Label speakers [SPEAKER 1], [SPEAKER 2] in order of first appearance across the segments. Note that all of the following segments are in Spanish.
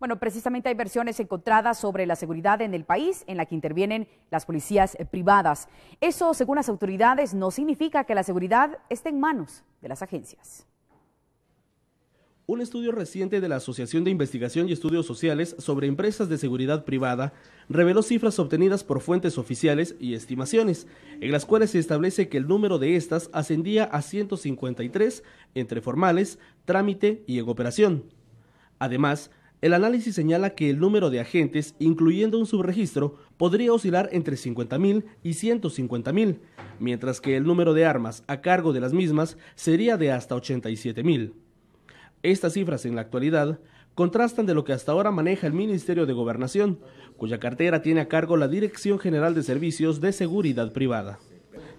[SPEAKER 1] Bueno, precisamente hay versiones encontradas sobre la seguridad en el país en la que intervienen las policías eh, privadas. Eso, según las autoridades, no significa que la seguridad esté en manos de las agencias. Un estudio reciente de la Asociación de Investigación y Estudios Sociales sobre empresas de seguridad privada reveló cifras obtenidas por fuentes oficiales y estimaciones, en las cuales se establece que el número de estas ascendía a 153 entre formales, trámite y en operación. Además, el análisis señala que el número de agentes, incluyendo un subregistro, podría oscilar entre 50.000 y 150.000, mientras que el número de armas a cargo de las mismas sería de hasta 87.000. Estas cifras en la actualidad contrastan de lo que hasta ahora maneja el Ministerio de Gobernación, cuya cartera tiene a cargo la Dirección General de Servicios de Seguridad Privada.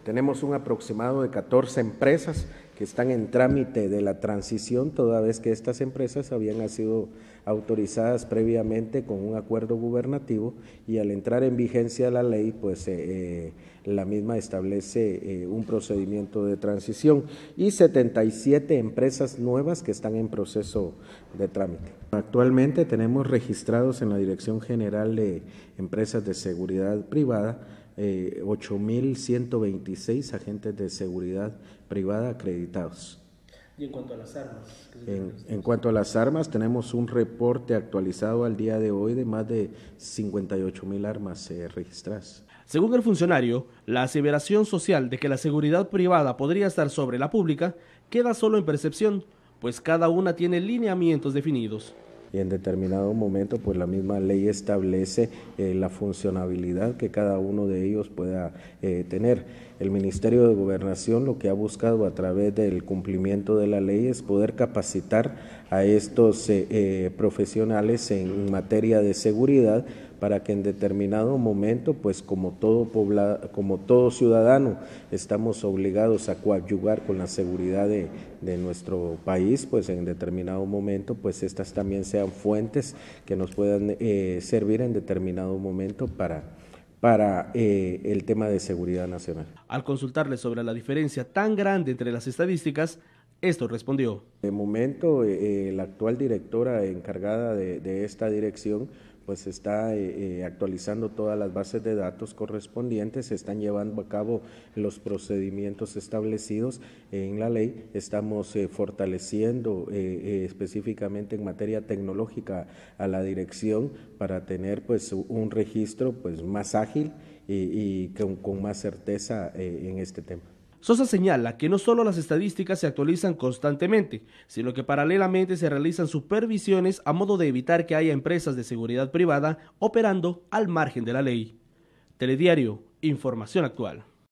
[SPEAKER 2] Tenemos un aproximado de 14 empresas que están en trámite de la transición, toda vez que estas empresas habían sido autorizadas previamente con un acuerdo gubernativo y al entrar en vigencia la ley, pues eh, eh, la misma establece eh, un procedimiento de transición y 77 empresas nuevas que están en proceso de trámite. Actualmente tenemos registrados en la Dirección General de Empresas de Seguridad Privada eh, 8.126 agentes de seguridad privada acreditados.
[SPEAKER 1] ¿Y en cuanto a las armas?
[SPEAKER 2] En, cuanto a las armas, tenemos un reporte actualizado al día de hoy de más de 58.000 armas eh, registradas. Según
[SPEAKER 1] el funcionario, la aseveración social de que la seguridad privada podría estar sobre la pública queda solo en percepción, pues cada una tiene lineamientos definidos
[SPEAKER 2] y en determinado momento pues la misma ley establece eh, la funcionabilidad que cada uno de ellos pueda eh, tener. El Ministerio de Gobernación lo que ha buscado a través del cumplimiento de la ley es poder capacitar a estos eh, profesionales en materia de seguridad para que en determinado momento, pues como todo, ciudadano, estamos obligados a coadyuvar con la seguridad de, nuestro país, pues en determinado momento, pues estas también sean fuentes que nos puedan eh, servir en determinado momento para para eh, el tema de seguridad nacional.
[SPEAKER 1] Al consultarle sobre la diferencia tan grande entre las estadísticas, esto respondió.
[SPEAKER 2] De momento, eh, eh, la actual directora encargada de, esta dirección pues está eh, actualizando todas las bases de datos correspondientes, se están llevando a cabo los procedimientos establecidos en la ley, estamos fortaleciendo específicamente en materia tecnológica a la dirección para tener pues un registro pues más ágil y, con, más certeza en este tema.
[SPEAKER 1] Sosa señala que no solo las estadísticas se actualizan constantemente, sino que paralelamente se realizan supervisiones a modo de evitar que haya empresas de seguridad privada operando al margen de la ley. Telediario, información actual.